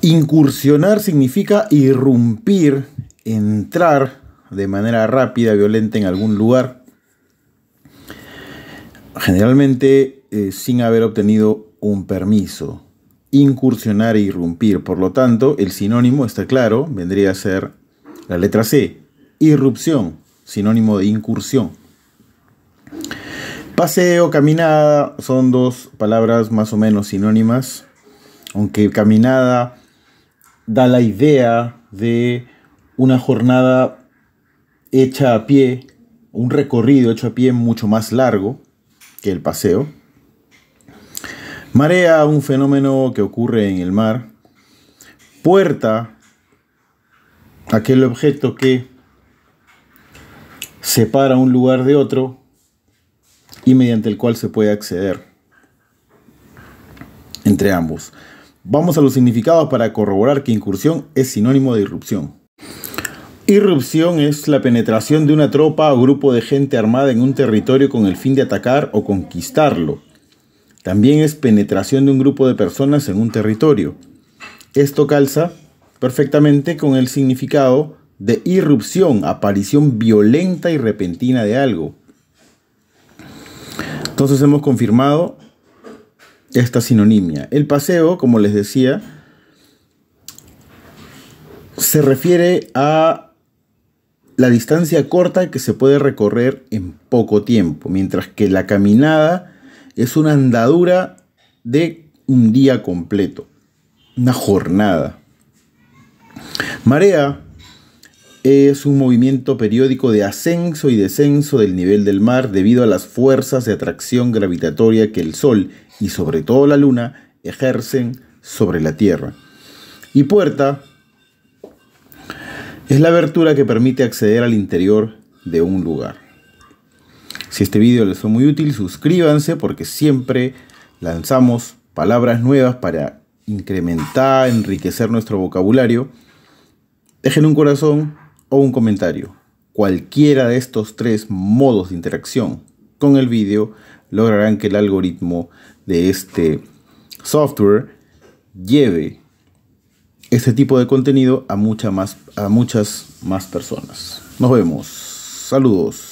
Incursionar significa irrumpir, entrar de manera rápida, violenta en algún lugar, generalmente eh, sin haber obtenido un permiso. Incursionar e irrumpir, por lo tanto, el sinónimo está claro, vendría a ser la letra C, irrupción, sinónimo de incursión. Paseo, caminada son dos palabras más o menos sinónimas, aunque caminada da la idea de una jornada hecha a pie, un recorrido hecho a pie mucho más largo que el paseo. Marea, un fenómeno que ocurre en el mar. Puerta, aquel objeto que separa un lugar de otro y mediante el cual se puede acceder entre ambos. Vamos a los significados para corroborar que incursión es sinónimo de irrupción. Irrupción es la penetración de una tropa o grupo de gente armada en un territorio con el fin de atacar o conquistarlo. También es penetración de un grupo de personas en un territorio. Esto calza perfectamente con el significado de irrupción, aparición violenta y repentina de algo. Entonces hemos confirmado esta sinonimia. El paseo, como les decía, se refiere a la distancia corta que se puede recorrer en poco tiempo, mientras que la caminada es una andadura de un día completo, una jornada. Marea es un movimiento periódico de ascenso y descenso del nivel del mar debido a las fuerzas de atracción gravitatoria que el Sol y sobre todo la Luna ejercen sobre la Tierra. Y puerta es la abertura que permite acceder al interior de un lugar. Si este video les fue muy útil, suscríbanse porque siempre lanzamos palabras nuevas para incrementar, enriquecer nuestro vocabulario. Dejen un corazón o un comentario. Cualquiera de estos tres modos de interacción con el vídeo lograrán que el algoritmo de este software lleve este tipo de contenido a, mucha más, a muchas más personas. Nos vemos. Saludos.